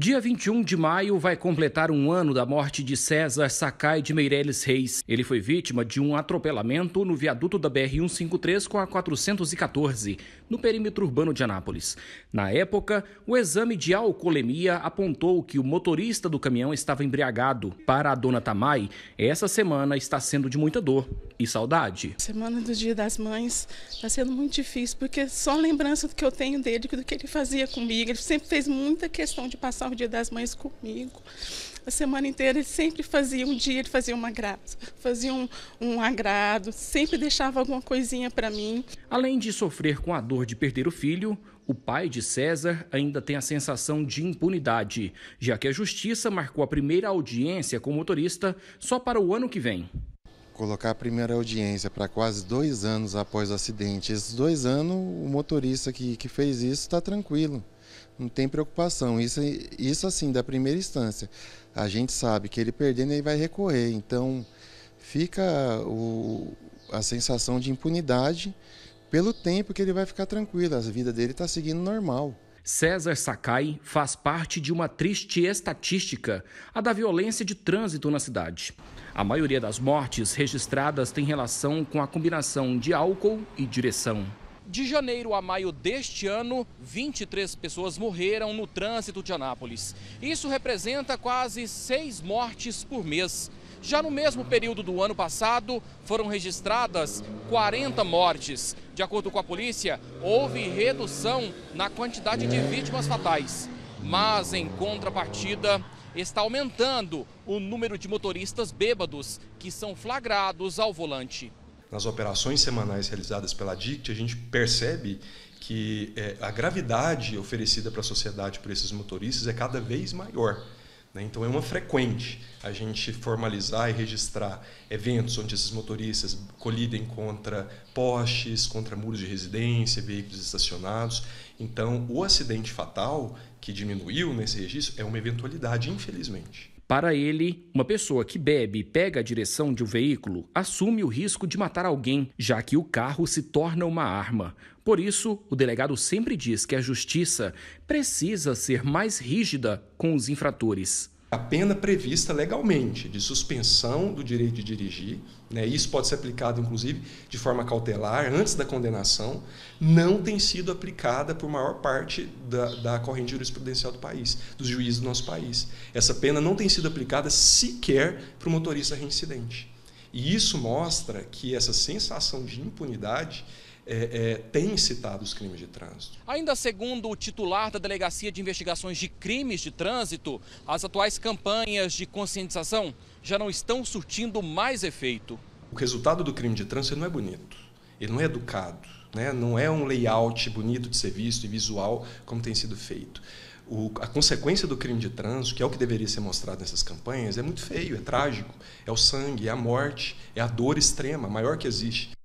Dia 21 de maio vai completar um ano da morte de César Sakai de Meireles Reis. Ele foi vítima de um atropelamento no viaduto da BR-153 com a 414, no perímetro urbano de Anápolis. Na época, o exame de alcoolemia apontou que o motorista do caminhão estava embriagado. Para a dona Tamai, essa semana está sendo de muita dor e saudade. Semana do Dia das Mães está sendo muito difícil, porque só lembrança do que eu tenho dele, do que ele fazia comigo. Ele sempre fez muita questão de passar o Dia das Mães comigo. A semana inteira ele sempre fazia um dia, ele fazia uma graça, fazia um, um agrado, sempre deixava alguma coisinha para mim. Além de sofrer com a dor de perder o filho, o pai de César ainda tem a sensação de impunidade, já que a justiça marcou a primeira audiência com o motorista só para o ano que vem colocar a primeira audiência para quase dois anos após o acidente. Esses dois anos, o motorista que, que fez isso está tranquilo não tem preocupação. Isso, isso assim, da primeira instância. A gente sabe que ele perdendo, ele vai recorrer. Então, fica o, a sensação de impunidade pelo tempo que ele vai ficar tranquilo. A vida dele está seguindo normal. César Sakai faz parte de uma triste estatística, a da violência de trânsito na cidade. A maioria das mortes registradas tem relação com a combinação de álcool e direção. De janeiro a maio deste ano, 23 pessoas morreram no trânsito de Anápolis. Isso representa quase seis mortes por mês. Já no mesmo período do ano passado, foram registradas 40 mortes. De acordo com a polícia, houve redução na quantidade de vítimas fatais. Mas, em contrapartida, está aumentando o número de motoristas bêbados que são flagrados ao volante nas operações semanais realizadas pela DICT, a gente percebe que é, a gravidade oferecida para a sociedade por esses motoristas é cada vez maior. Né? Então, é uma frequente a gente formalizar e registrar eventos onde esses motoristas colidem contra postes, contra muros de residência, veículos estacionados. Então, o acidente fatal que diminuiu nesse registro é uma eventualidade, infelizmente. Para ele, uma pessoa que bebe e pega a direção de um veículo assume o risco de matar alguém, já que o carro se torna uma arma. Por isso, o delegado sempre diz que a justiça precisa ser mais rígida com os infratores a pena prevista legalmente de suspensão do direito de dirigir, né, isso pode ser aplicado inclusive de forma cautelar, antes da condenação, não tem sido aplicada por maior parte da, da corrente jurisprudencial do país, dos juízes do nosso país. Essa pena não tem sido aplicada sequer para o motorista reincidente. E isso mostra que essa sensação de impunidade é, é, tem citado os crimes de trânsito. Ainda segundo o titular da Delegacia de Investigações de Crimes de Trânsito, as atuais campanhas de conscientização já não estão surtindo mais efeito. O resultado do crime de trânsito não é bonito, ele não é educado, né? não é um layout bonito de ser visto e visual como tem sido feito. O, a consequência do crime de trânsito, que é o que deveria ser mostrado nessas campanhas, é muito feio, é trágico. É o sangue, é a morte, é a dor extrema, maior que existe.